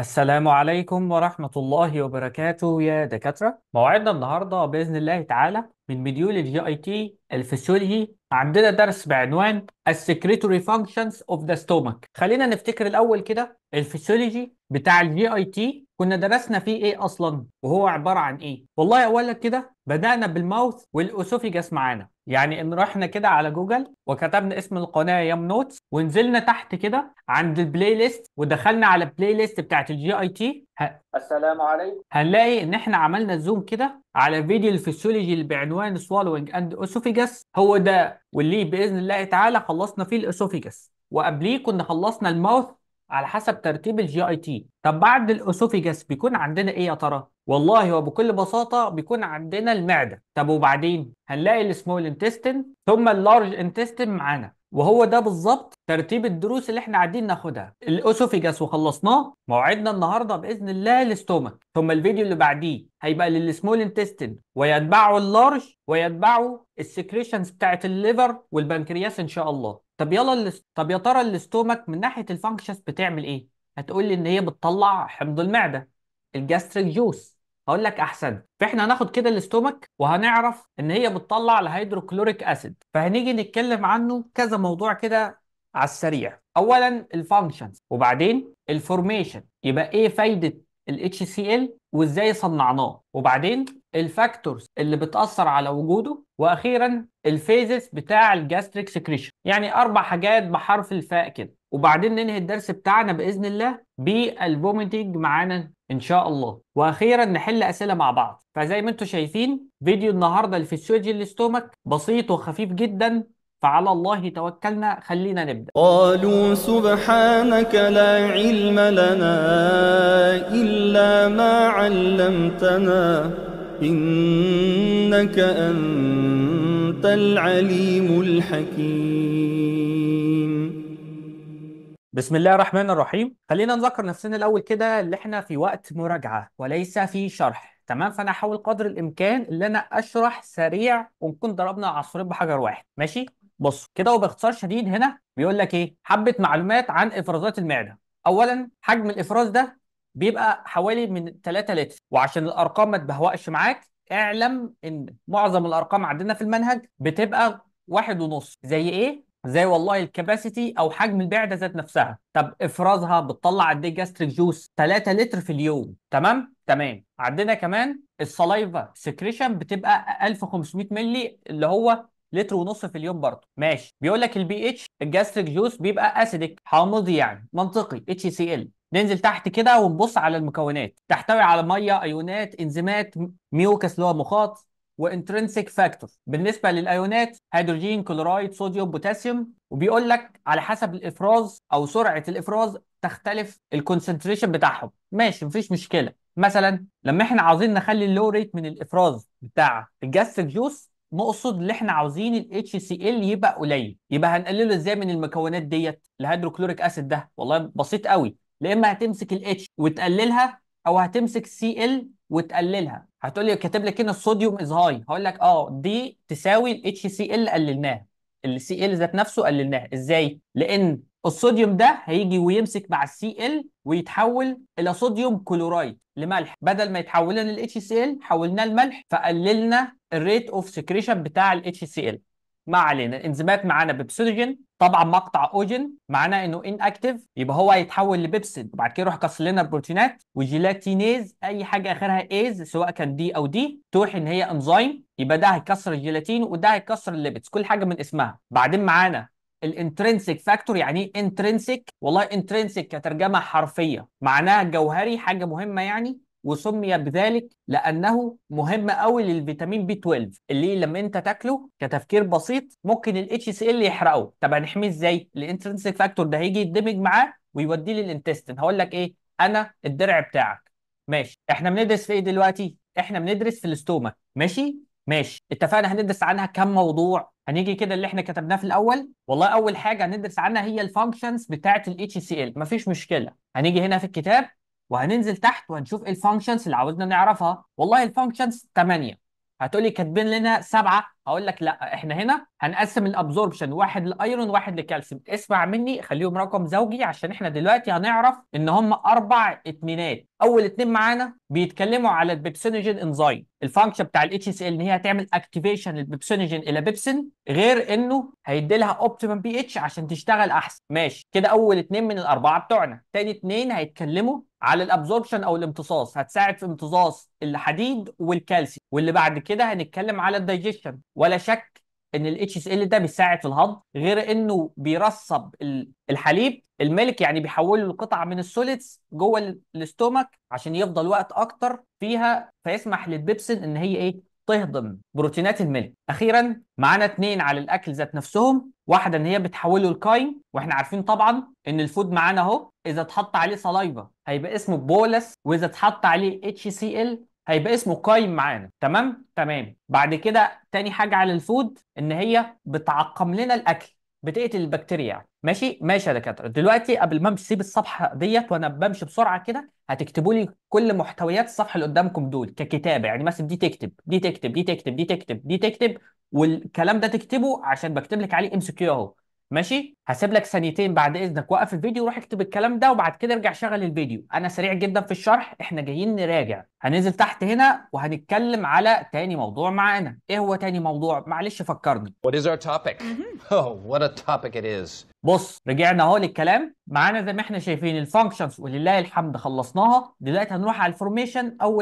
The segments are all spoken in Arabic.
السلام عليكم ورحمة الله وبركاته يا دكاترة موعدنا النهاردة بإذن الله تعالى من مديول الجي اي تي الفسيولوجي عندنا درس بعنوان السكريتوري فانكشنز اوف ذا ستومك خلينا نفتكر الاول كده الفسيولوجي بتاع الجي اي تي كنا درسنا فيه ايه اصلا وهو عباره عن ايه والله اقول لك كده بدانا بالماوث والاسوفيجاس معانا يعني ان رحنا كده على جوجل وكتبنا اسم القناه يام نوتس ونزلنا تحت كده عند البلاي ليست ودخلنا على البلاي ليست بتاعت الجي اي تي ه... السلام عليكم هنلاقي ان احنا عملنا زوم كده على فيديو الفسيولوجي اللي بعنوان سوالوينج اند اسوفيجاس هو ده واللي باذن الله تعالى خلصنا فيه الاسوفيجاس وقبليه كنا خلصنا الماوث على حسب ترتيب الجي اي تي طب بعد الاسوفيجاس بيكون عندنا ايه يا ترى والله وبكل بساطه بيكون عندنا المعده طب وبعدين هنلاقي السمول انتستين ثم اللارج انتستين معانا وهو ده بالظبط ترتيب الدروس اللي احنا قاعدين ناخدها الاسوفيجاس وخلصناه موعدنا النهارده باذن الله الاستومك ثم الفيديو اللي بعديه هيبقى للسمول انتستين ويتبعه اللارج ويتبعه السكريشنز بتاعه الليفر والبنكرياس ان شاء الله طب يلا الاست... طب يا ترى الاستومك من ناحيه الفانكشنز بتعمل ايه هتقول لي ان هي بتطلع حمض المعده الجاستريك جوس هقول لك احسن فاحنا هناخد كده الاستومك وهنعرف ان هي بتطلع الهيدروكلوريك اسيد فهنيجي نتكلم عنه كذا موضوع كده على السريع اولا الفانكشنز وبعدين الفورميشن يبقى ايه فايده ال HCl وازاي صنعناه وبعدين الفاكتورز اللي بتاثر على وجوده واخيرا الفيزز بتاع الجاستريك سكريشن يعني اربع حاجات بحرف الفاء كده وبعدين ننهي الدرس بتاعنا باذن الله بالفوميتنج معانا ان شاء الله واخيرا نحل اسئله مع بعض فزي ما انتم شايفين فيديو النهارده الفسيولوجي الاستومك بسيط وخفيف جدا فعلى الله توكلنا خلينا نبدا قالوا سبحانك لا علم لنا الا ما علمتنا انك انت العليم الحكيم بسم الله الرحمن الرحيم خلينا نذكر نفسنا الاول كده اللي احنا في وقت مراجعه وليس في شرح تمام فانا هحاول قدر الامكان اللي انا اشرح سريع ونكون ضربنا عصفورين بحجر واحد ماشي بص كده وباختصار شديد هنا بيقول لك ايه حبه معلومات عن افرازات المعده اولا حجم الافراز ده بيبقى حوالي من 3 لتر وعشان الارقام ما تبهوأش معاك اعلم ان معظم الارقام عندنا في المنهج بتبقى واحد ونص زي ايه زي والله الكباسيتي او حجم المعده ذات نفسها طب افرازها بتطلع قد ايه جاستريك جوس 3 لتر في اليوم تمام تمام عندنا كمان السلايفا سكريشن بتبقى 1500 مللي اللي هو لتر ونص في اليوم برضه ماشي بيقول لك البي اتش الجاستريك جوس بيبقى اسيدك حامضي يعني منطقي اتش سي ال ننزل تحت كده ونبص على المكونات تحتوي على ميه ايونات انزيمات ميوكس اللي هو مخاط وانترنسيك فاكتور بالنسبه للايونات هيدروجين كلورايد صوديوم بوتاسيوم وبيقول لك على حسب الافراز او سرعه الافراز تختلف الكونسنتريشن بتاعهم ماشي مفيش مشكله مثلا لما احنا عاوزين نخلي اللو ريت من الافراز بتاع الجاستريك جوس نقصد اللي احنا عاوزين ال HCl يبقى قليل يبقى هنقلله ازاي من المكونات ديت الهيدروكلوريك اسيد ده والله بسيط قوي لا اما هتمسك ال H وتقللها او هتمسك Cl وتقللها هتقول لي كاتب لك هنا الصوديوم از هاي هقول لك اه دي تساوي الاتش سي ال HCl السي ال ذات نفسه قللناه ازاي؟ لان الصوديوم ده هيجي ويمسك مع السي ال ويتحول الى صوديوم كلورايد لملح بدل ما يتحول لنا ال حولناه لملح فقللنا الريت اوف سكريشن بتاع ال ما علينا الانزيمات معانا بيبسيدوجين طبعا مقطع اوجين معناه انه ان اكتف يبقى هو هيتحول لبيبسيد وبعد كده يروح يكسر لنا البروتينات وجيلاتينيز اي حاجه اخرها ايز سواء كان دي او دي توحي ان هي انزيم يبقى ده هيكسر الجيلاتين وده هيكسر الليبتس كل حاجه من اسمها بعدين معانا الانترنسيك فاكتور يعني ايه انترنسيك والله انترنسيك كترجمه حرفيه معناها جوهري حاجه مهمه يعني وسمي بذلك لانه مهم قوي للفيتامين بي 12 اللي لما انت تاكله كتفكير بسيط ممكن الاتش سي ال يحرقه طب هنحميه ازاي الانترنسيك فاكتور ده هيجي يندمج معاه ويوديه للانتستين هقول لك ايه انا الدرع بتاعك ماشي احنا بندرس في ايه دلوقتي احنا بندرس في الاستوما ماشي ماشي اتفقنا هندرس عنها كم موضوع هنيجي كده اللي احنا كتبناه في الاول والله اول حاجه هندرس عنها هي الفانكشنز بتاعه الاتش سي ال مفيش مشكله هنيجي هنا في الكتاب وهننزل تحت وهنشوف ايه الفانكشنز اللي عاوزنا نعرفها والله الفانكشنز 8 هتقولي كاتبين لنا سبعه هقول لك لا احنا هنا هنقسم الابزوربشن واحد لايرون واحد لكالسيوم اسمع مني خليهم رقم زوجي عشان احنا دلوقتي هنعرف ان هم اربع اتنينات اول اتنين معانا بيتكلموا على البيبسينوجين انزايم الفانكشن بتاع الاتش اس ال ان هي هتعمل اكتيفيشن البيبسينوجين الى بيبسين غير انه هيدي لها اوبتيمم بي اتش عشان تشتغل احسن ماشي كده اول اتنين من الاربعه بتوعنا تاني اتنين هيتكلموا على الابزوربشن او الامتصاص هتساعد في امتصاص الحديد والكالسيوم واللي بعد كده هنتكلم على الدايجيشن ولا شك ان الاتش اس ال ده بيساعد في الهضم غير انه بيرسب الحليب الملك يعني بيحوله لقطع من السوليدز جوه الاستومك عشان يفضل وقت اكتر فيها فيسمح للبيبسين ان هي ايه تهضم بروتينات الملك اخيرا معانا اتنين على الاكل ذات نفسهم واحده ان هي بتحوله لكايم واحنا عارفين طبعا ان الفود معانا اهو اذا اتحط عليه صلايبا هيبقى اسمه بولس واذا اتحط عليه اتش سي ال هيبقى اسمه قايم معانا تمام تمام بعد كده تاني حاجه على الفود ان هي بتعقم لنا الاكل بتقتل البكتيريا يعني ماشي ماشي يا دكاتره دلوقتي قبل ما امشي سيب الصفحه ديت وانا بمشي بسرعه كده هتكتبوا لي كل محتويات الصفحه اللي قدامكم دول ككتابه يعني مثلا دي تكتب دي تكتب دي تكتب دي تكتب دي تكتب والكلام ده تكتبه عشان بكتب لك عليه ام سي كيو اهو ماشي هسيب لك ثانيتين بعد اذنك وقف الفيديو وروح اكتب الكلام ده وبعد كده ارجع شغل الفيديو انا سريع جدا في الشرح احنا جايين نراجع هننزل تحت هنا وهنتكلم على تاني موضوع معانا ايه هو تاني موضوع معلش فكرني What is our topic? Oh, what a topic it is. بص رجعنا اهو للكلام معانا زي ما احنا شايفين الفانكشنز ولله الحمد خلصناها دلوقتي هنروح على الفورميشن او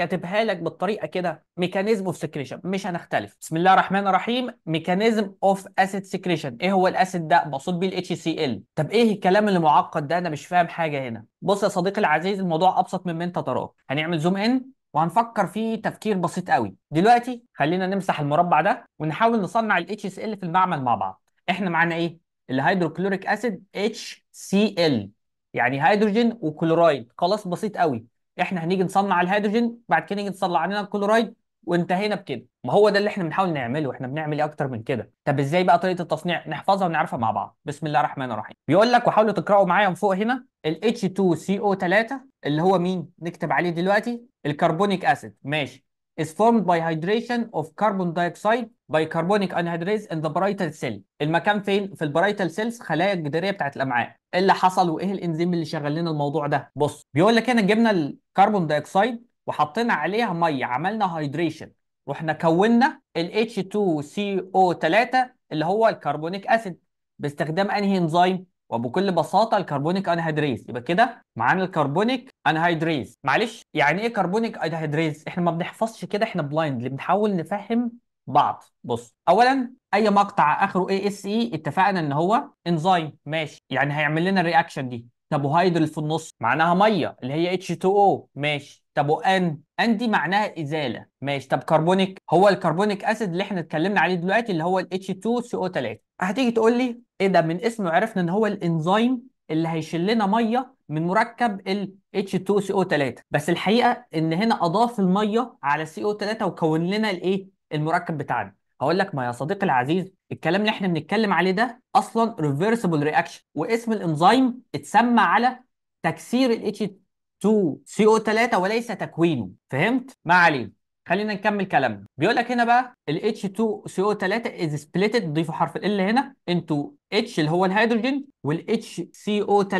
كاتبها لك بالطريقه كده ميكانيزم اوف سكريشن مش هنختلف بسم الله الرحمن الرحيم ميكانيزم اوف اسيد سكريشن ايه هو الاسيد ده مقصود بيه الاتش سي ال طب ايه الكلام اللي معقد ده انا مش فاهم حاجه هنا بص يا صديقي العزيز الموضوع ابسط مما انت تراه هنعمل زوم ان وهنفكر فيه تفكير بسيط قوي دلوقتي خلينا نمسح المربع ده ونحاول نصنع الاتش سي ال في المعمل مع بعض احنا معانا ايه الهيدروكلوريك اسيد اتش سي ال يعني هيدروجين وكلورايد خلاص بسيط قوي احنا هنيجي نصنع الهيدروجين بعد كده نيجي نصنع لنا الكلورايد وانتهينا بكده ما هو ده اللي احنا بنحاول نعمله احنا بنعمل ايه اكتر من كده طب ازاي بقى طريقه التصنيع نحفظها ونعرفها مع بعض بسم الله الرحمن الرحيم بيقول لك وحاولوا تقراوا معايا من فوق هنا ال H2CO3 اللي هو مين نكتب عليه دلوقتي الكربونيك اسيد ماشي is formed by hydration of carbon dioxide by carbonic anhydrase in the parietal cell المكان فين في البرايتال سيلز خلايا الجداريه بتاعت الامعاء ايه اللي حصل وايه الانزيم اللي شغال لنا الموضوع ده بص بيقول لك هنا جبنا الكربون دايوكسيد وحطينا عليها ميه عملنا هيدريشن رحنا كونا ال H2CO3 اللي هو الكربونيك اسيد باستخدام انهي انزيم وبكل بساطه الكربونيك انهيدريز يبقى كده معانا الكربونيك انهيدريز معلش يعني ايه كربونيك انهيدريز احنا ما بنحفظش كده احنا بلايند بنحاول نفهم بعض بص اولا اي مقطع اخره اي اس اي اتفقنا ان هو انزيم ماشي يعني هيعمل لنا الرياكشن دي طب وهيدرل في النص معناها ميه اللي هي اتش 2 او ماشي طب وان ان دي معناها ازاله ماشي طب كربونيك هو الكربونيك اسيد اللي احنا اتكلمنا عليه دلوقتي اللي هو الاتش 2 سي او 3 هتيجي تقول لي ايه ده من اسمه عرفنا ان هو الانزيم اللي هيشيل لنا ميه من مركب ال H2CO3 بس الحقيقه ان هنا اضاف الميه على CO3 وكون لنا الايه المركب بتاعنا هقول لك ما يا صديقي العزيز الكلام اللي احنا بنتكلم عليه ده اصلا ريفرسيبل رياكشن واسم الانزيم اتسمى على تكسير ال H2CO3 وليس تكوينه فهمت ما علينا خلينا نكمل كلامنا بيقول لك هنا بقى ال H2CO3 is split ضيفوا حرف ال هنا into H اللي هو الهيدروجين وال HCO3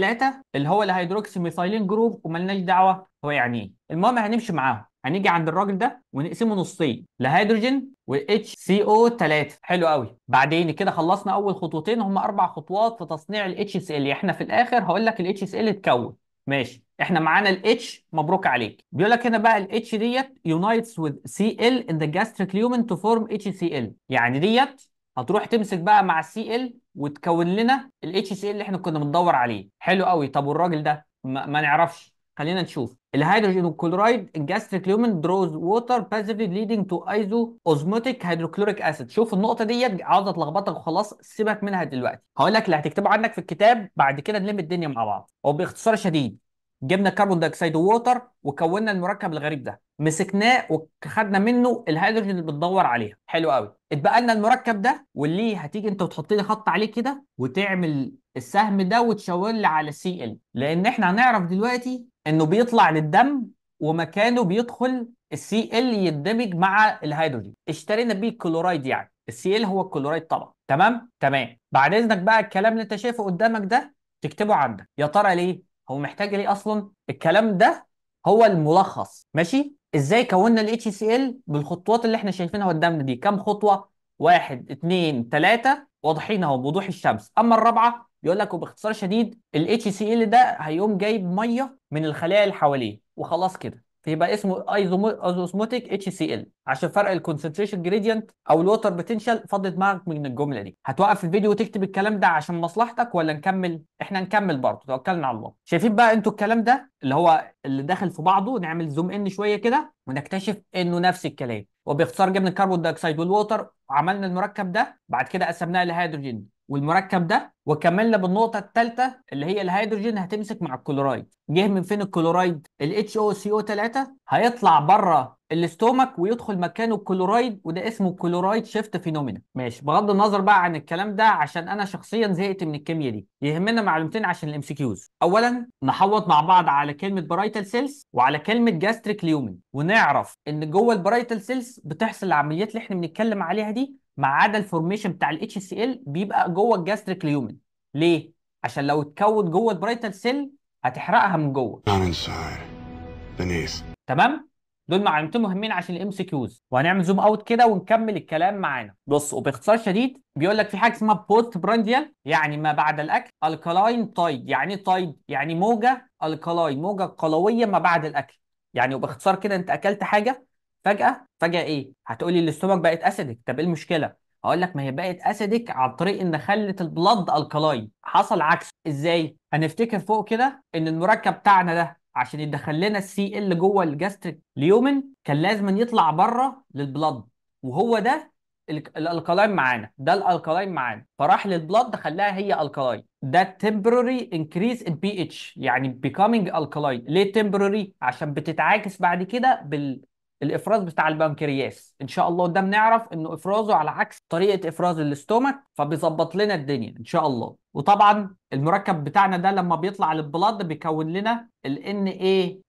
اللي هو الهيدروكسي ميثايلين جروب لناش دعوه هو يعني ايه المهم هنمشي معاهم هنيجي عند الراجل ده ونقسمه نصين لهيدروجين وال سي او 3 حلو قوي بعدين كده خلصنا اول خطوتين هم اربع خطوات في تصنيع الاتش اس ال احنا في الاخر هقول لك الاتش اس ال اتكون ماشي احنا معانا الاتش مبروك عليك بيقول لك هنا بقى الاتش ديت يونايتس وذ سي ال ان ذا جاستريك لومن تو فورم اتش سي ال يعني ديت هتروح تمسك بقى مع السي ال وتكون لنا الاتش سي ال اللي احنا كنا بندور عليه حلو قوي طب والراجل ده ما, ما نعرفش خلينا نشوف الهيدروجين كلورايد الجاستريك لومن دروز ووتر باسيفلي ليدنج تو ايزو اوزموتيك هيدروكلوريك اسيد شوف النقطه ديت عاوز اتلخبطك وخلاص سيبك منها دلوقتي هقول لك اللي هتكتبه عنك في الكتاب بعد كده نلم الدنيا مع بعض هو باختصار شديد جبنا كربون دايكسيد ووتر وكوننا المركب الغريب ده مسكناه وخدنا منه الهيدروجين اللي بتدور عليها حلو قوي اتبقى لنا المركب ده واللي هتيجي انت وتحط لي خط عليه كده وتعمل السهم ده وتشاور لي على سي ال لان احنا هنعرف دلوقتي انه بيطلع للدم ومكانه بيدخل السي ال يندمج مع الهيدروجين اشترينا بيه الكلورايد يعني السي ال هو الكلورايد طبعا تمام تمام بعد اذنك بقى الكلام اللي انت شايفه قدامك ده تكتبه عندك يا ترى ليه هو محتاج ليه اصلا الكلام ده هو الملخص ماشي ازاي كونا ال HCl بالخطوات اللي احنا شايفينها قدامنا دي كام خطوه واحد اثنين ثلاثة واضحين اهو بوضوح الشمس اما الرابعه بيقول لك وباختصار شديد ال HCl ده هيقوم جايب ميه من الخلايا اللي حواليه وخلاص كده فيبقى اسمه ايزوسموتيك اتش سي ال عشان فرق الكونسنتريشن جريدينت او الوتر بوتنشال فضت دماغك من الجمله دي هتوقف الفيديو وتكتب الكلام ده عشان مصلحتك ولا نكمل احنا نكمل برضه توكلنا على الله شايفين بقى انتوا الكلام ده اللي هو اللي داخل في بعضه نعمل زوم ان شويه كده ونكتشف انه نفس الكلام وباختصار جبنا الكربون دايوكسيد والوتر وعملنا المركب ده بعد كده قسمناه لهيدروجين والمركب ده وكملنا بالنقطه الثالثه اللي هي الهيدروجين هتمسك مع الكلورايد جه من فين الكلورايد الاتش او سي او 3 هيطلع بره الاستومك ويدخل مكانه الكلورايد وده اسمه كلورايد شيفت فينومينا ماشي بغض النظر بقى عن الكلام ده عشان انا شخصيا زهقت من الكيمياء دي يهمنا معلومتين عشان الام سي كيوز اولا نحوط مع بعض على كلمه برايتال سيلز وعلى كلمه جاستريك ليومن ونعرف ان جوه البرايتال سيلز بتحصل العمليات اللي احنا بنتكلم عليها دي ما عدا الفورميشن بتاع الاتش سي ال بيبقى جوه الجاستريك ليومن ليه؟ عشان لو اتكون جوه البرايتال سيل هتحرقها من جوه تمام؟ دول معلومتين مهمين عشان الام سي كيوز وهنعمل زوم اوت كده ونكمل الكلام معانا بص وباختصار شديد بيقول لك في حاجه اسمها بوست برانديال يعني ما بعد الاكل الكالاين تايد يعني ايه تايد يعني موجه الكالاين موجه قلويه ما بعد الاكل يعني وباختصار كده انت اكلت حاجه فجأة فجأة إيه؟ هتقولي الاستومك بقت أسيدك طب إيه المشكلة؟ هقول لك ما هي بقت أسيدك عن طريق إن خلت البلد الكلاين حصل عكسه إزاي؟ هنفتكر فوق كده إن المركب بتاعنا ده عشان يدخل لنا السي ال جوه الجاستريك ليومن كان لازم يطلع بره للبلد وهو ده الالكالاين معانا ده الالكالاين معانا فراح للبلد خلاها هي الكالاين ده temporary increase in pH يعني becoming alkaline ليه temporary عشان بتتعاكس بعد كده بال الافراز بتاع البنكرياس ان شاء الله قدام نعرف انه افرازه على عكس طريقه افراز الاستومك فبيظبط لنا الدنيا ان شاء الله وطبعا المركب بتاعنا ده لما بيطلع للبلاد بيكون لنا ال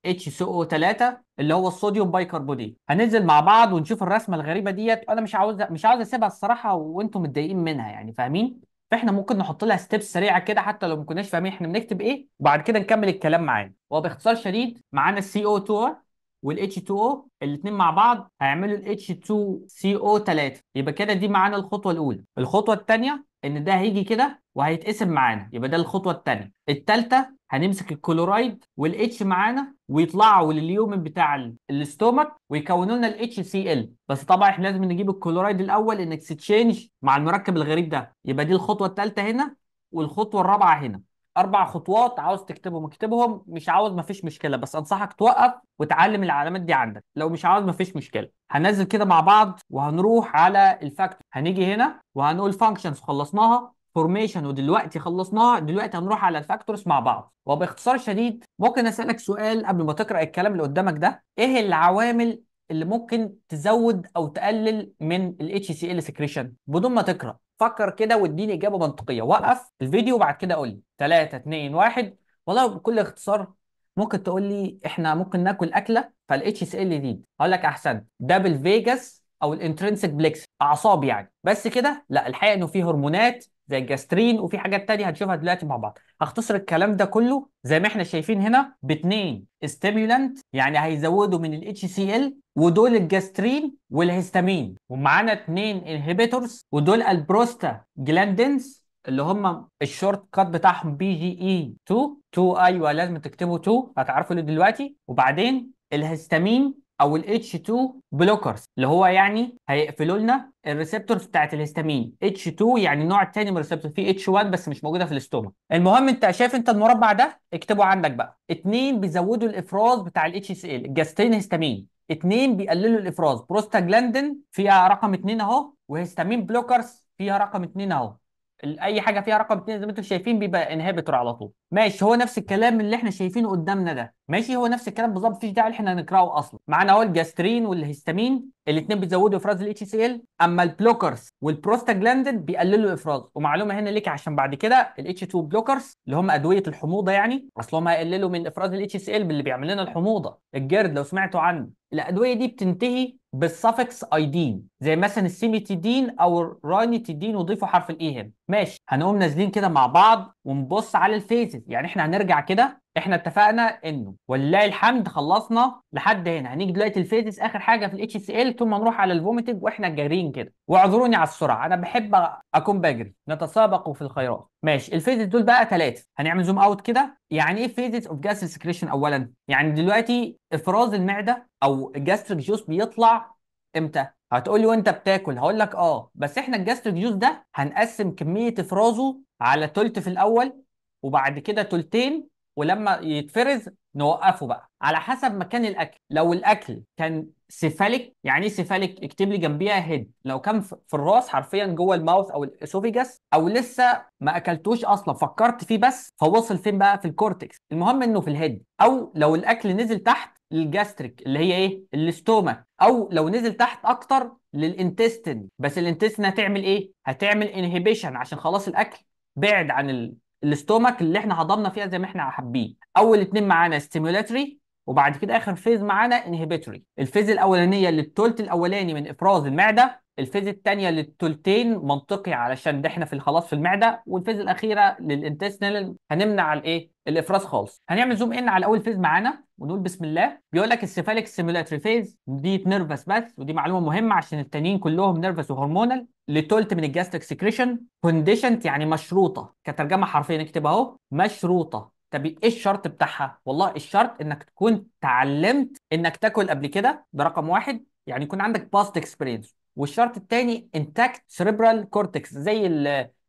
NaHCO3 اللي هو الصوديوم بايكربونيت هننزل مع بعض ونشوف الرسمه الغريبه ديت وانا مش عاوز مش عاوز اسيبها الصراحه وانتم متضايقين منها يعني فاهمين فاحنا ممكن نحط لها ستيبس سريعه كده حتى لو ما كناش فاهمين احنا بنكتب ايه وبعد كده نكمل الكلام معانا وباختصار شديد معانا السي او 2 والاتش 2 او الاثنين مع بعض هيعملوا الاتش 2 سي او 3 يبقى كده دي معانا الخطوه الاولى الخطوه الثانيه ان ده هيجي كده وهيتقسم معانا يبقى ده الخطوه الثانيه الثالثه هنمسك الكلورايد والاتش معانا ويطلعوا لليومن بتاع الاستومك ويكونوا لنا الاتش سي ال بس طبعا احنا لازم نجيب الكلورايد الاول انك تشينج مع المركب الغريب ده يبقى دي الخطوه الثالثه هنا والخطوه الرابعه هنا اربع خطوات عاوز تكتبهم اكتبهم مش عاوز مفيش مشكله بس انصحك توقف وتعلم العلامات دي عندك لو مش عاوز مفيش مشكله هننزل كده مع بعض وهنروح على الفاكت هنيجي هنا وهنقول فانكشنز خلصناها فورميشن ودلوقتي خلصناها دلوقتي هنروح على الفاكتورز مع بعض وباختصار شديد ممكن اسالك سؤال قبل ما تقرا الكلام اللي قدامك ده ايه العوامل اللي ممكن تزود او تقلل من ال HCl secretion بدون ما تقرا فكر كده واديني اجابه منطقيه وقف الفيديو وبعد كده قول لي 3 2 1 والله بكل اختصار ممكن تقول لي احنا ممكن ناكل اكله فالاتش اس ال دي هقول لك احسن ده بالفيجاس او الانترنسك بليكس اعصاب يعني بس كده لا الحقيقه انه في هرمونات زي الجاسترين وفي حاجات تانية هتشوفها دلوقتي مع بعض هختصر الكلام ده كله زي ما احنا شايفين هنا باتنين استيمولانت يعني هيزودوا من ال HCl ودول الجاسترين والهستامين ومعانا اتنين انهيبيتورز ودول البروستا جلاندنز اللي هم الشورت كات بتاعهم بي جي اي 2 2 ايوه لازم تكتبوا 2 هتعرفوا ليه دلوقتي وبعدين الهستامين او ال H2 بلوكرز اللي هو يعني هيقفلوا لنا الريسبتورز بتاعت الهستامين H2 يعني النوع الثاني من الريسبتور في H1 بس مش موجوده في الاستوما المهم انت شايف انت المربع ده اكتبه عندك بقى اتنين بيزودوا الافراز بتاع ال HCl الجاستين هستامين اتنين بيقللوا الافراز بروستاجلاندين فيها رقم اتنين اهو وهستامين بلوكرز فيها رقم اتنين اهو اي حاجه فيها رقم 2 زي ما انتم شايفين بيبقى انهبيتور على طول ماشي هو نفس الكلام اللي احنا شايفينه قدامنا ده ماشي هو نفس الكلام بالظبط مفيش داعي احنا نقراه اصلا معانا اهو الجاسترين والهستامين الاثنين بيزودوا افراز الاتش سي ال اما البلوكرز والبروستاجلاندين بيقللوا الافراز ومعلومه هنا ليك عشان بعد كده الاتش 2 بلوكرز اللي هم ادويه الحموضه يعني اصل هم هيقللوا من افراز الاتش سي ال باللي بيعمل لنا الحموضه الجرد لو سمعتوا عنه الادويه دي بتنتهي بالسفكس ايدين زي مثلا السيميتيدين او الرانيتيدين وضيفوا حرف الاي e هنا ماشي هنقوم نازلين كده مع بعض ونبص على الفيزز يعني احنا هنرجع كده احنا اتفقنا انه ولله الحمد خلصنا لحد هنا هنيجي دلوقتي الفيزز اخر حاجه في الاتش سي ال ثم نروح على الفوميتنج واحنا جارين كده واعذروني على السرعه انا بحب اكون بجري نتسابق في الخيرات ماشي الفيزز دول بقى ثلاثه هنعمل زوم اوت كده يعني ايه فيزز اوف جاس سكريشن اولا يعني دلوقتي افراز المعده او الجاستريك جوس بيطلع امتى هتقولي وانت بتاكل هقول لك اه بس احنا الجاستريك جوز ده هنقسم كميه افرازه على تلت في الاول وبعد كده تلتين ولما يتفرز نوقفه بقى على حسب مكان الاكل لو الاكل كان سيفاليك يعني ايه سيفاليك اكتب لي جنبيها هيد لو كان في الراس حرفيا جوه الماوث او الاسوفيجاس او لسه ما اكلتوش اصلا فكرت فيه بس فوصل فين بقى في الكورتكس المهم انه في الهيد او لو الاكل نزل تحت للجاستريك اللي هي ايه الاستوما او لو نزل تحت اكتر للانتستين بس الانتستين هتعمل ايه هتعمل انهبيشن عشان خلاص الاكل بعد عن ال... الاستومك اللي احنا هضمنا فيها زي ما احنا حابين اول اتنين معانا ستيمولاتري وبعد كده اخر فيز معانا انهبيتوري الفيز الاولانيه اللي الاولاني من افراز المعده الفيز الثانيه للتلتين منطقي علشان ده احنا في خلاص في المعده والفيز الاخيره للانتستينال هنمنع الايه الافراز خالص هنعمل زوم ان على اول فيز معانا ونقول بسم الله بيقول لك السيفاليك سيمولاتري فيز دي نيرفس بس ودي معلومه مهمه عشان التانيين كلهم نيرفس وهرمونال لتولت من الجاستريك سكريشن كونديشنت يعني مشروطه كترجمه حرفيا نكتب اهو مشروطه طب ايه الشرط بتاعها؟ والله الشرط انك تكون تعلمت انك تاكل قبل كده ده رقم واحد يعني يكون عندك باست اكسبيرينس والشرط الثاني انتاكت سريبرال كورتكس زي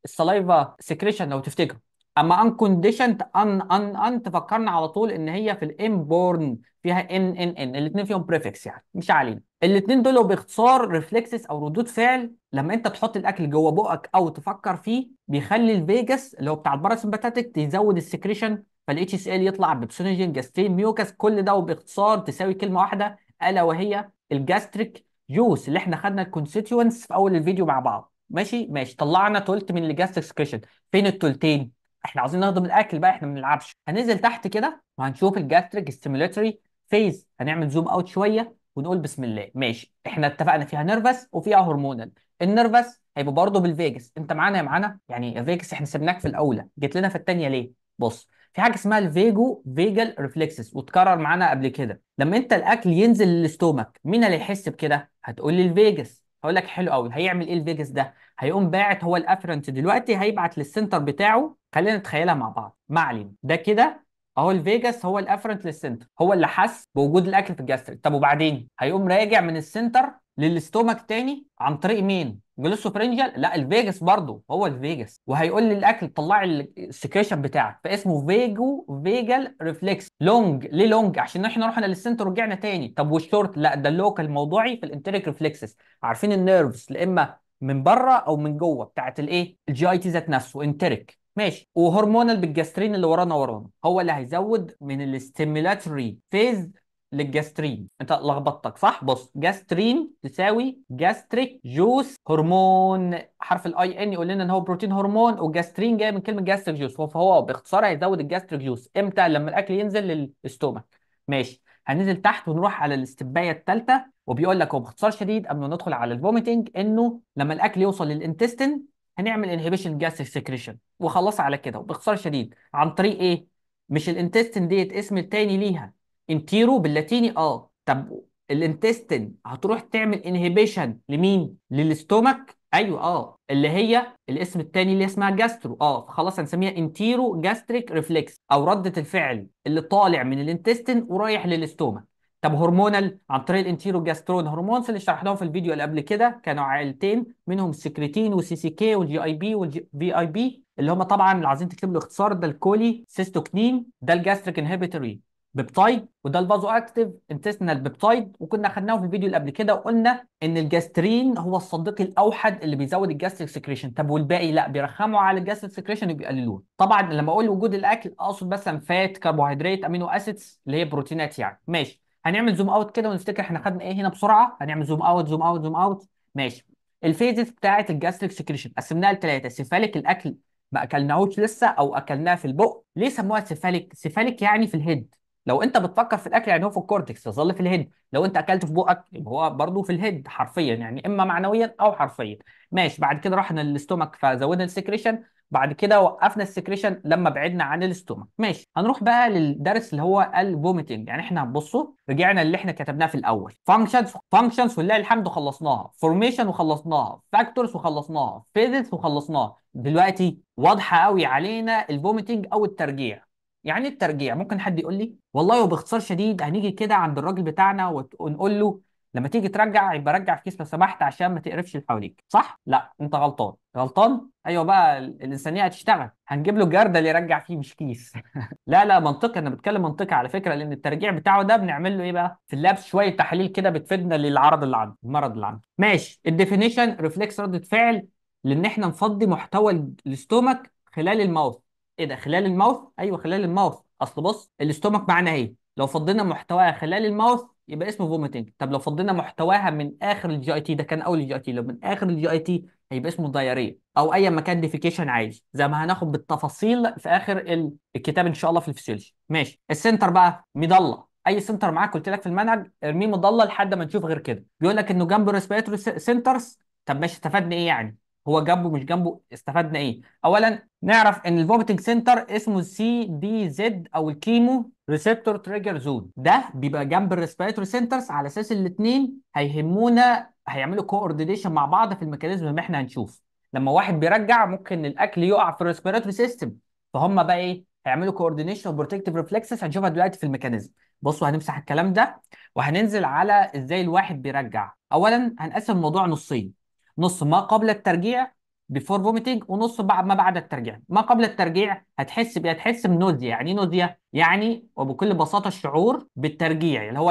السلايفا سكريشن لو تفتكروا اما ان كونديشنت ان ان ان تفكرنا على طول ان هي في بورن فيها ان ان ان الاثنين فيهم بريفكس يعني مش علينا الاثنين دول باختصار ريفلكسز او ردود فعل لما انت تحط الاكل جوه بقك او تفكر فيه بيخلي الفيجاس اللي هو بتاع الباراسمباتيك تزود السكريشن فالاتش اس ال يطلع ببسونوجين جاستين ميوكاس كل ده وباختصار تساوي كلمه واحده الا وهي الجاستريك يوز اللي احنا خدنا الكونستيتوينتس في اول الفيديو مع بعض ماشي ماشي طلعنا تولت من الجاست اكسكريشن فين التولتين احنا عاوزين نهضم الاكل بقى احنا ما بنلعبش هننزل تحت كده وهنشوف الجاستريك ستيمولاتوري فيز هنعمل زوم اوت شويه ونقول بسم الله ماشي احنا اتفقنا فيها نيرفس وفيها هرمونال النيرفس هيبقى برضه بالفيجس انت معانا يا معانا يعني الفيجس احنا سيبناك في الاولى جيت لنا في الثانيه ليه بص في حاجه اسمها الفيجو فيجال ريفلكسس وتكرر معانا قبل كده لما انت الاكل ينزل للاستومك مين اللي يحس بكده هتقول لي الفيجاس هقول لك حلو قوي هيعمل ايه الفيجاس ده هيقوم باعت هو الافرنت دلوقتي هيبعت للسنتر بتاعه خلينا نتخيلها مع بعض ما علينا ده كده اهو الفيجاس هو الافرنت للسنتر هو اللي حس بوجود الاكل في الجاستريك طب وبعدين هيقوم راجع من السنتر للاستومك تاني عن طريق مين؟ جلوسوفرينجال لا الفيجاس برضه هو الفيجاس وهيقول لي الاكل طلع السكريشن بتاعك فاسمه فيجو فيجال ريفلكس لونج ليه لونج عشان احنا رحنا للسنتر ورجعنا تاني طب والشورت لا ده اللوكال موضوعي في الانتريك ريفلكسز عارفين النيرفز لا اما من بره او من جوه بتاعت الايه الجي اي تي ذات نفسه انتريك ماشي وهرمونال بالجاسترين اللي ورانا ورانا هو اللي هيزود من الاستيمولاتوري فيز للجاسترين انت لخبطتك صح بص جاسترين تساوي جاستريك جوس هرمون حرف الاي ان يقول لنا ان هو بروتين هرمون والجاسترين جاي من كلمه جاستريك جوس فهو باختصار هيزود الجاستريك جوس امتى لما الاكل ينزل للاستومك ماشي هننزل تحت ونروح على الاستبايه الثالثه وبيقول لك وباختصار شديد قبل ما ندخل على الفوميتنج انه لما الاكل يوصل للانتستين هنعمل انهبيشن جاستريك سكريشن وخلص على كده وباختصار شديد عن طريق ايه مش الانتستين ديت اسم التاني ليها انتيرو باللاتيني اه طب الانتستين هتروح تعمل انهبيشن لمين؟ للاستومك ايوه اه اللي هي الاسم الثاني اللي اسمها جاسترو اه فخلاص هنسميها انتيرو جاستريك ريفلكس او رده الفعل اللي طالع من الانتستين ورايح للاستومك طب هرمونال عن طريق الانتيرو جاسترون هرمونز اللي شرحناهم في الفيديو اللي قبل كده كانوا عائلتين منهم السكريتين والسي سي كي والجي اي بي والفي اي بي اللي هم طبعا اللي عايزين تكتبوا اختصار ده الكولي سيستوكنين ده الجاستريك انهبيتوري بيبتايد وده البازو اكتيف انتستينال بيبتايد وكنا خدناه في الفيديو اللي قبل كده وقلنا ان الجاسترين هو الصديق الاوحد اللي بيزود الجاستريك سكريشن طب والباقي لا بيرخموا على الجاستريك سكريشن وبيقللوه طبعا لما اقول وجود الاكل اقصد مثلا فات كربوهيدرات امينو اسيدز اللي هي بروتينات يعني ماشي هنعمل زوم اوت كده ونفتكر احنا خدنا ايه هنا بسرعه هنعمل زوم اوت زوم اوت زوم اوت ماشي الفيزز بتاعه الجاستريك سكريشن قسمناها لثلاثه سيفاليك الاكل ما اكلناهوش لسه او اكلناه في البق ليه سموها سيفاليك سيفاليك يعني في الهيد لو انت بتفكر في الاكل يعني هو في الكورتكس يظل في الهيد لو انت اكلت في بقك هو برضه في الهيد حرفيا يعني اما معنويا او حرفيا ماشي بعد كده رحنا للاستومك فزودنا السكريشن بعد كده وقفنا السكريشن لما بعدنا عن الاستومك ماشي هنروح بقى للدرس اللي هو الفوميتنج يعني احنا هنبصوا رجعنا اللي احنا كتبناه في الاول فانكشنز فانكشنز ولله الحمد خلصناها فورميشن وخلصناها فاكتورز وخلصناها فيزيتس وخلصناها دلوقتي واضحه قوي علينا الفوميتنج او الترجيع يعني الترجيع ممكن حد يقول لي والله وباختصار شديد هنيجي كده عند الراجل بتاعنا ونقول له لما تيجي ترجع يبقى رجع في كيس لو سمحت عشان ما تقرفش اللي حواليك صح لا انت غلطان غلطان ايوه بقى الانسانيه هتشتغل هنجيب له الجرده اللي يرجع فيه مش كيس لا لا منطقي انا بتكلم منطقي على فكره لان الترجيع بتاعه ده بنعمل له ايه بقى في اللابس شويه تحاليل كده بتفيدنا للعرض اللي عنده المرض اللي عنده ماشي الديفينيشن ريفلكس رده فعل لان احنا نفضي محتوى الاستومك خلال الماوث ايه ده خلال الماوث ايوه خلال الماوث اصل بص الاستومك معناه ايه لو فضينا محتواها خلال الماوث يبقى اسمه فوميتنج طب لو فضينا محتواها من اخر الجي اي تي ده كان اول الجي اي تي لو من اخر الجي اي تي هيبقى اسمه دايريه او اي مكان ديفيكيشن عادي زي ما هناخد بالتفاصيل في اخر الكتاب ان شاء الله في الفسيولوجي ماشي السنتر بقى مضله اي سنتر معاك قلت لك في المنهج ارميه مضله لحد ما نشوف غير كده بيقول لك انه جنب ريسبيراتوري سنترز طب ماشي استفدنا ايه يعني هو جنبه مش جنبه استفدنا ايه اولا نعرف ان الفوميتنج سنتر اسمه سي دي زد او الكيمو ريسبتور تريجر زون ده بيبقى جنب الريسبيراتوري سنترز على اساس الاثنين هيهمونا هيعملوا كوردينيشن مع بعض في الميكانيزم اللي احنا هنشوف لما واحد بيرجع ممكن الاكل يقع في الريسبيراتوري سيستم فهم بقى ايه هيعملوا كوردينيشن وبروتكتيف ريفلكسز هنشوفها دلوقتي في الميكانيزم بصوا هنمسح الكلام ده وهننزل على ازاي الواحد بيرجع اولا هنقسم الموضوع نصين نص ما قبل الترجيع بيفور فوميتنج ونص بعد ما بعد الترجيع ما قبل الترجيع هتحس بايه هتحس بنوزيا يعني ايه نوزيا يعني وبكل بساطه الشعور بالترجيع اللي هو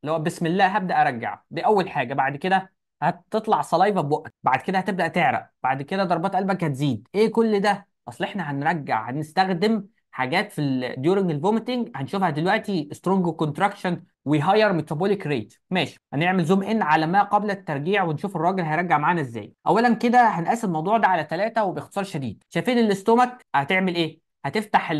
اللي هو بسم الله هبدا ارجع دي اول حاجه بعد كده هتطلع صلايفه بوقت بعد كده هتبدا تعرق بعد كده ضربات قلبك هتزيد ايه كل ده اصل احنا هنرجع هنستخدم حاجات في الديورنج during الفوميتنج هنشوفها دلوقتي سترونج كونتراكشن وهاير ميتابوليك ريت ماشي هنعمل زوم ان على ما قبل الترجيع ونشوف الراجل هيرجع معانا ازاي اولا كده هنقسم الموضوع ده على ثلاثه وباختصار شديد شايفين الاستومك هتعمل ايه هتفتح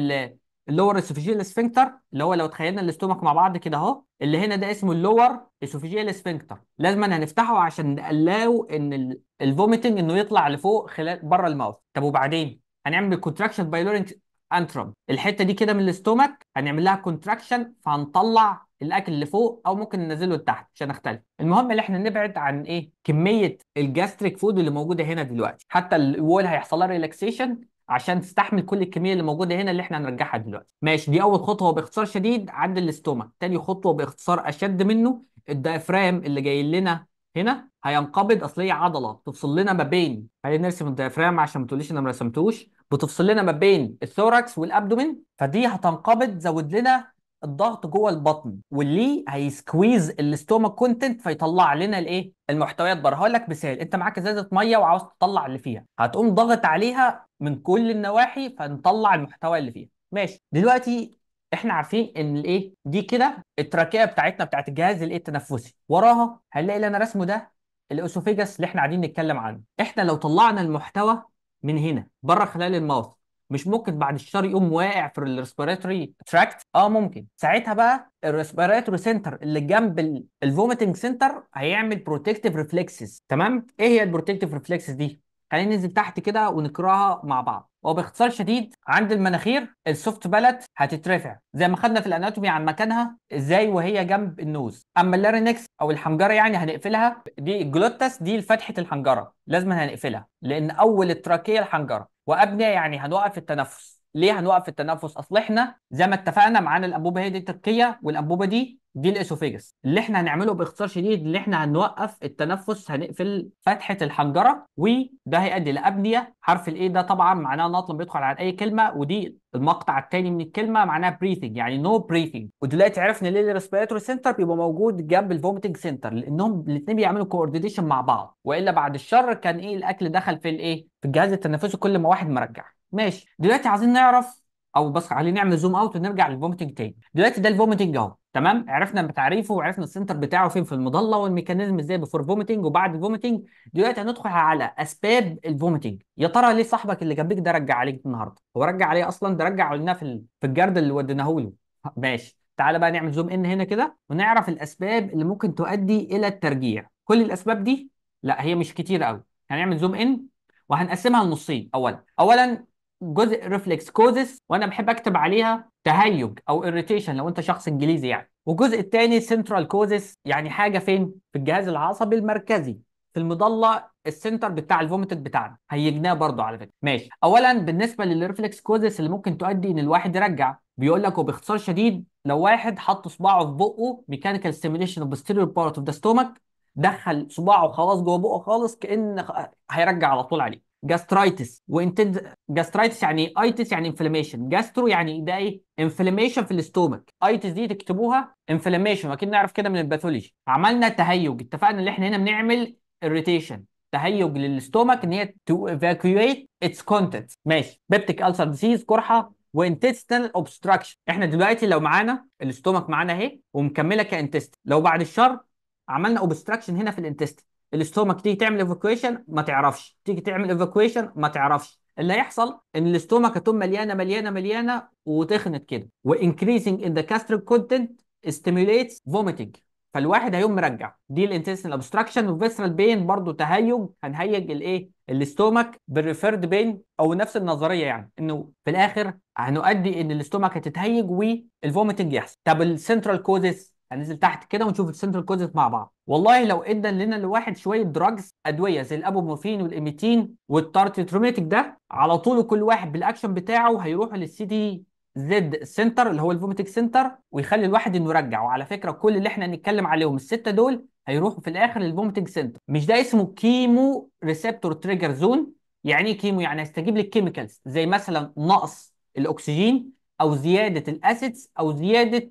اللور اسوفيجيال سفنكتر اللي هو لو تخيلنا الاستومك مع بعض كده اهو اللي هنا ده اسمه اللور اسوفيجيال سفنكتر لازم هنفتحه عشان نقلاو ان الفوميتنج انه يطلع لفوق خلال بره الماوث طب وبعدين هنعمل كونتراكشن بايلورينج انترم الحته دي كده من الاستومك هنعمل لها كونتراكشن فهنطلع الاكل اللي فوق او ممكن ننزله لتحت عشان اختلف المهم ان احنا نبعد عن ايه كميه الجاستريك فود اللي موجوده هنا دلوقتي حتى الوول هيحصل لها ريلاكسيشن عشان تستحمل كل الكميه اللي موجوده هنا اللي احنا هنرجعها دلوقتي ماشي دي اول خطوه باختصار شديد عند الاستومك تاني خطوه باختصار اشد منه الدايفرام اللي جاي لنا هنا هينقبض اصل هي عضله تفصل لنا ما بين خلينا نرسم الدايفرام عشان ما تقوليش انا ما رسمتوش بتفصل لنا ما بين الثوركس والابدومين فدي هتنقبض تزود لنا الضغط جوه البطن واللي هيسكويز الاستومك كونتنت فيطلع لنا الايه المحتويات بره هقول لك مثال انت معاك ازازه ميه وعاوز تطلع اللي فيها هتقوم ضغط عليها من كل النواحي فنطلع المحتوى اللي فيها ماشي دلوقتي احنا عارفين ان الايه دي كده التراكيه بتاعتنا بتاعت الجهاز الايه التنفسي وراها هنلاقي اللي انا رسمه ده الاسوفيجاس اللي احنا قاعدين نتكلم عنه احنا لو طلعنا المحتوى من هنا بره خلال الماوث مش ممكن بعد الشر يقوم واقع في الريسبيراتوري تراكت اه ممكن ساعتها بقى الريسبيراتوري سنتر اللي جنب الفوميتنج سنتر هيعمل بروتكتيف ريفلكسز تمام ايه هي البروتكتيف ريفلكسز دي خلينا ننزل تحت كده ونقراها مع بعض وباختصار شديد عند المناخير السوفت بالت هتترفع زي ما خدنا في الاناتومي عن مكانها ازاي وهي جنب النوز اما اللارينكس او الحنجره يعني هنقفلها دي الجلوتس دي فتحه الحنجره لازم هنقفلها لان اول التراكيه الحنجره وابنيه يعني هنوقف التنفس ليه هنوقف التنفس اصل احنا زي ما اتفقنا معانا الانبوبه هي دي التركيه والانبوبه دي دي الاسوفيجس اللي احنا هنعمله باختصار شديد اللي احنا هنوقف التنفس هنقفل فتحه الحنجره وده هيؤدي لابنيه حرف الاي ده طبعا معناه نطل بيدخل على اي كلمه ودي المقطع الثاني من الكلمه معناها بريثنج يعني نو no بريثنج ودلوقتي عرفنا ليه الريسبيراتوري سنتر بيبقى موجود جنب الفوميتنج سنتر لانهم الاثنين بيعملوا كوردينيشن مع بعض والا بعد الشر كان ايه الاكل دخل في الايه في الجهاز التنفسي كل ما واحد مرجع ماشي دلوقتي عايزين نعرف او بس خلينا نعمل زوم اوت ونرجع للفومتنج تاني دلوقتي ده الفومتنج اهو تمام عرفنا بتعريفه وعرفنا السنتر بتاعه فين في المظله والميكانيزم ازاي بفور فومتنج وبعد الفومتنج دلوقتي هندخل على اسباب الفومتنج يا ترى ليه صاحبك اللي جنبك ده رجع عليك النهارده هو رجع عليه اصلا ده رجع قلناه في في الجرد اللي وديناه له ماشي تعالى بقى نعمل زوم ان هنا كده ونعرف الاسباب اللي ممكن تؤدي الى الترجيع كل الاسباب دي لا هي مش كتير قوي هنعمل زوم ان وهنقسمها لنصين اولا اولا جزء ريفلكس كوزس وانا بحب اكتب عليها تهيج او اريتيشن لو انت شخص انجليزي يعني والجزء الثاني سنترال كوزس يعني حاجه فين في الجهاز العصبي المركزي في المضله السنتر بتاع الفوميتد بتاعنا هيجناه برضه على فكره ماشي اولا بالنسبه للريفلكس كوزس اللي ممكن تؤدي ان الواحد يرجع بيقول لك وباختصار شديد لو واحد حط صباعه في بقه ميكانيكال ستيميليشن اوف ستيريو بارت اوف ذا ستومك دخل صباعه خلاص جوه بقه خالص كان هيرجع على طول عليه جاسترايتس وانتد جاسترايتس يعني ايتس يعني انفلاميشن جاسترو يعني ده ايه انفلاميشن في الاستومك ايتس دي تكتبوها انفلاميشن واكيد نعرف كده من الباثولوجي عملنا تهيج اتفقنا ان احنا هنا بنعمل الريتيشن تهيج للاستومك ان هي تو ايفاكويت اتس كونتنتس ماشي بيبتيك ألسر ديزيز قرحه وانتستنال اوبستراكشن احنا دلوقتي لو معانا الاستومك معانا اهي ومكمله كانتست لو بعد الشر عملنا اوبستراكشن هنا في الانتست الستومك تيجي تعمل ايفاكويشن ما تعرفش تيجي تعمل ايفاكويشن ما تعرفش اللي هيحصل ان الاستومك هتكون مليانه مليانه مليانه وتخنت كده وانكريزنج ان ذا gastric كونتنت stimulates vomiting فالواحد هيقوم مرجع دي الانتستنال ابستراكشن والفيسرال بين برضه تهيج هنهيج الايه الاستومك بالريفيرد بين او نفس النظريه يعني انه في الاخر هنؤدي ان الاستومك هتتهيج والفوميتنج يحصل طب السنترال كوزز هننزل تحت كده ونشوف السنترال كوزيت مع بعض والله لو ادى لنا لواحد شويه دراجز ادويه زي الابومورفين والايميتين والتارتيتروميتك ده على طول كل واحد بالاكشن بتاعه هيروح للسي دي زد سنتر اللي هو الفوميتك سنتر ويخلي الواحد انه يرجع وعلى فكره كل اللي احنا هنتكلم عليهم السته دول هيروحوا في الاخر للفوميتك سنتر مش ده اسمه كيمو ريسبتور تريجر زون يعني ايه كيمو يعني هيستجيب للكيميكالز زي مثلا نقص الاكسجين او زياده الاسيدز او زياده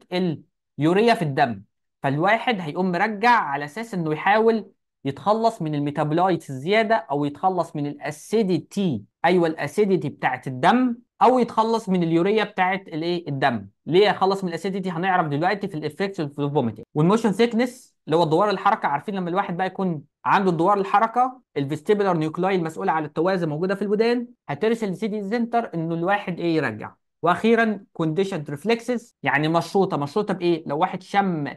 يوريا في الدم فالواحد هيقوم مرجع على اساس انه يحاول يتخلص من الميتابولايت الزياده او يتخلص من الاسيديتي ايوه الاسيديتي بتاعه الدم او يتخلص من اليوريا بتاعه الايه الدم ليه يخلص من الاسيديتي هنعرف دلوقتي في الافكتس في الفوميتنج والموشن سيكنس اللي هو الدوار الحركه عارفين لما الواحد بقى يكون عنده الدوار الحركه الفيستيبولار نيوكلاي المسؤوله عن التوازن موجوده في الودان هترسل للسيدي سنتر انه الواحد ايه يرجع واخيرا كونديشن ريفلكسز يعني مشروطه مشروطه بايه لو واحد شم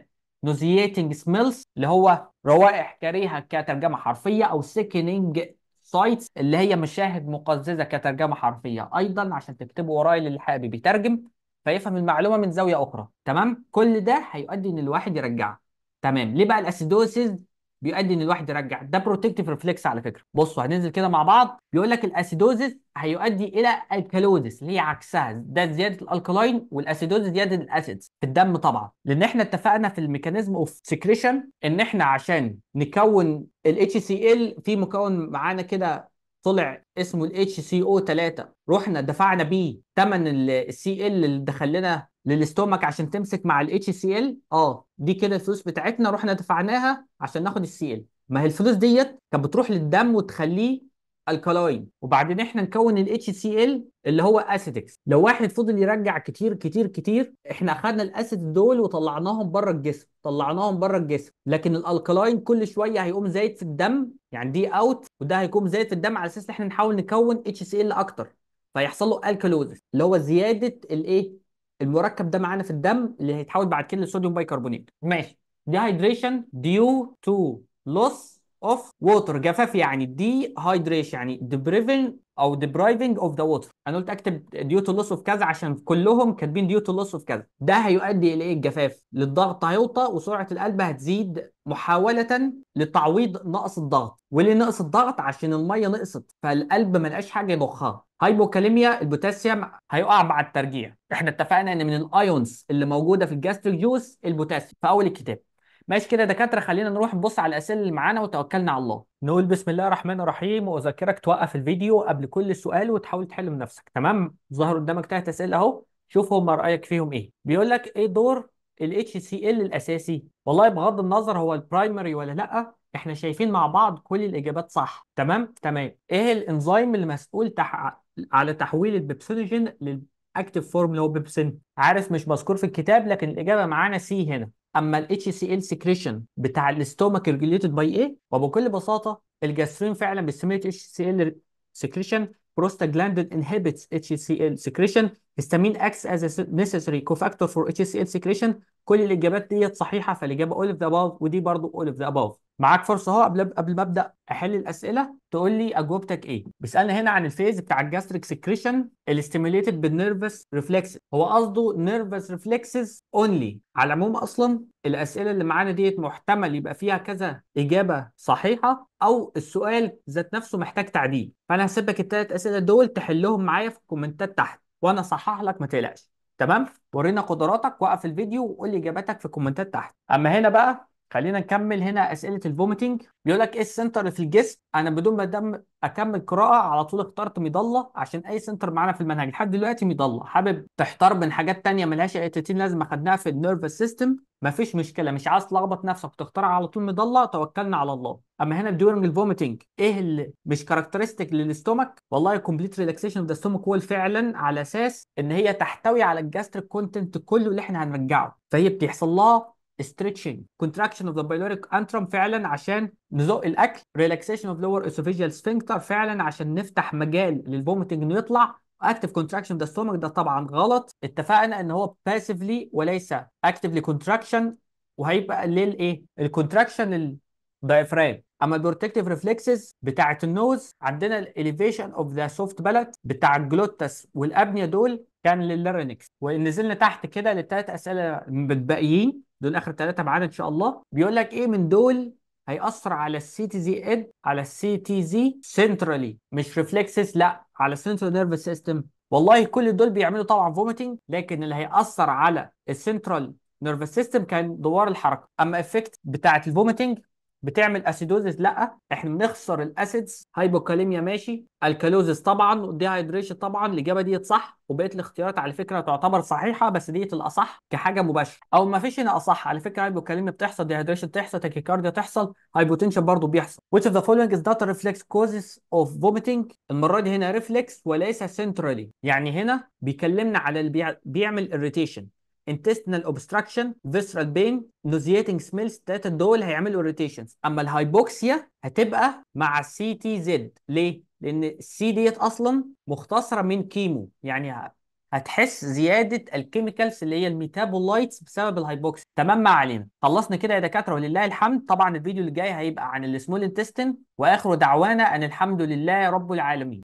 نوزييتنج سميلز اللي هو روائح كريهه كترجمه حرفيه او سيكنينج سايتس اللي هي مشاهد مقززه كترجمه حرفيه ايضا عشان تكتبوا ورايا للي حابب بيترجم فيفهم المعلومه من زاويه اخرى تمام كل ده هيؤدي ان الواحد يرجعها تمام ليه بقى الاسيدوسيز بيؤدي ان الواحد يرجع ده بروتكتيف ريفلكس على فكره بصوا هننزل كده مع بعض بيقول لك الاسيدوزيس هيؤدي الى الكالوزيس اللي هي عكسها ده زياده الالكالاين والاسيدوز زياده الاسيدز في الدم طبعا لان احنا اتفقنا في الميكانيزم اوف سكريشن ان احنا عشان نكون ال HCl في مكون معانا كده طلع اسمه ال HCO3 رحنا دفعنا بيه ثمن ال CL اللي دخل لنا للاستومك عشان تمسك مع ال HCL اه دي كده الفلوس بتاعتنا رحنا دفعناها عشان ناخد ال CL ما هي الفلوس ديت كانت بتروح للدم وتخليه الكالاين وبعدين احنا نكون ال HCl اللي هو اسيتكس لو واحد فضل يرجع كتير كتير كتير احنا اخدنا الاسيد دول وطلعناهم بره الجسم طلعناهم بره الجسم لكن الالكالاين كل شويه هيقوم زايد في الدم يعني دي اوت وده هيقوم زايد في الدم على اساس احنا نحاول نكون HCl اكتر فيحصل له الكالوزس اللي هو زياده الايه المركب ده معانا في الدم اللي هيتحول بعد كده لصوديوم بايكربونات ماشي دي هايدريشن ديو تو لوس اوف ووتر جفاف يعني دي هايدريشن يعني depriving او depriving اوف ذا ووتر انا قلت اكتب ديو تو لوس اوف كذا عشان كلهم كاتبين ديو تو لوس اوف كذا ده هيؤدي الى ايه الجفاف للضغط هيوطى وسرعه القلب هتزيد محاوله لتعويض نقص الضغط وليه نقص الضغط عشان الميه نقصت فالقلب ما لقاش حاجه يضخها هايبوكاليميا البوتاسيوم هيقع بعد الترجيع احنا اتفقنا ان من الايونز اللي موجوده في الجاستريك جوس البوتاسيوم في اول الكتاب ماشي كده يا دكاتره خلينا نروح نبص على الاسئله اللي معانا وتوكلنا على الله نقول بسم الله الرحمن الرحيم واذكرك توقف الفيديو قبل كل سؤال وتحاول تحل من نفسك تمام ظهر قدامك تحت اسئله اهو شوف هما رايك فيهم ايه بيقول لك ايه دور ال HCl الاساسي والله بغض النظر هو البرايمري ولا لا احنا شايفين مع بعض كل الاجابات صح تمام تمام ايه الانزيم اللي مسؤول تح... على تحويل البيبسينوجين للاكتيف فورم اللي هو بيبسين عارف مش مذكور في الكتاب لكن الاجابه معانا سي هنا اما ال HCL secretion بتاع الاستومك regulated by ايه؟ وبكل بساطه الجاسترين فعلا بيستميليت HCL secretion prostaglandin inhibits HCL secretion histamine acts as a necessary cofactor for HCL secretion كل الاجابات ديت صحيحه فالاجابه all of the above ودي برضه all of the above معاك فرصه اهو قبل قبل ما ابدا احل الاسئله تقول لي اجوبتك ايه بيسالنا هنا عن الفيز بتاع الجاستريك سكريشن الاستيميليتد بالنيرفس ريفلكس هو قصده نيرفس ريفلكسز اونلي على العموم اصلا الاسئله اللي معانا ديت محتمل يبقى فيها كذا اجابه صحيحه او السؤال ذات نفسه محتاج تعديل فانا هسيبك الثلاث اسئله دول تحلهم معايا في الكومنتات تحت وانا اصحح لك ما تقلقش تمام ورينا قدراتك وقف الفيديو وقول لي اجاباتك في الكومنتات تحت اما هنا بقى خلينا نكمل هنا اسئله الفوميتنج بيقول لك ايه السنتر في الجسم انا بدون ما دم اكمل قراءه على طول اخترت مضله عشان اي سنتر معانا في المنهج لحد دلوقتي مضله حابب تحتار من حاجات تانية ملهاش اي تيتين لازم اخدناها في النيرفس سيستم مفيش مشكله مش عايز تلخبط نفسك تختار على طول مضله توكلنا على الله اما هنا during الفوميتنج ايه اللي مش كاركترستيك للاستومك والله كومبليت ريلاكسيشن اوف ذا ستومك وول فعلا على اساس ان هي تحتوي على الجاستريك كونتنت كله اللي احنا هنرجعه فهي بتحصل لها stretching contraction of the pyloric antrum فعلا عشان نزق الاكل relaxation of lower esophageal sphincter فعلا عشان نفتح مجال للفوميتنج انه يطلع اكتف كونتراكشن ده stomach ده طبعا غلط اتفقنا ان هو باسفلي وليس اكتفلي كونتراكشن وهيبقى للايه الكونتراكشن الدايفرام اما البروتكتيف ريفلكسز بتاعه النوز عندنا الاليفيشن اوف ذا سوفت بالات بتاع الجلوتس والابنيه دول كان لللارينكس ونزلنا تحت كده للثلاث اسئله الباقيين دول اخر ثلاثه معانا ان شاء الله بيقول لك ايه من دول هيأثر على السي تي زي اد على السي تي زي سنترالي مش ريفلكسز لا على السنترال نيرفس سيستم والله كل دول بيعملوا طبعا فوميتنج لكن اللي هيأثر على السنترال نيرفس سيستم كان دوار الحركه اما افكت بتاعه الفوميتنج بتعمل اسيدوزيس لا احنا بنخسر الاسيدز هايبوكاليميا ماشي الكالوزيس طبعا ودي هيدريشن طبعا الاجابه ديت صح وبقيه الاختيارات على فكره تعتبر صحيحه بس ديت الاصح كحاجه مباشره او ما فيش هنا اصح على فكره هايبوكاليميا بتحصل ديهايدريشن تحصل تاكيكارديا تحصل هايبوتنشن برضه بيحصل which of the following is not a reflex causes of vomiting المره دي هنا ريفلكس وليس سنترالي يعني هنا بيكلمنا على اللي بيعمل irritation intestinal obstruction visceral pain nauseating smells الثلاثه دول هيعملوا irritations اما الهايبوكسيا هتبقى مع السي تي زد ليه؟ لان السي ديت اصلا مختصره من كيمو يعني هتحس زياده الكيميكالز اللي هي الميتابولايتس بسبب الهايبوكسيا تمام ما علينا خلصنا كده يا دكاتره ولله الحمد طبعا الفيديو اللي جاي هيبقى عن السمول انتستين واخر دعوانا ان الحمد لله رب العالمين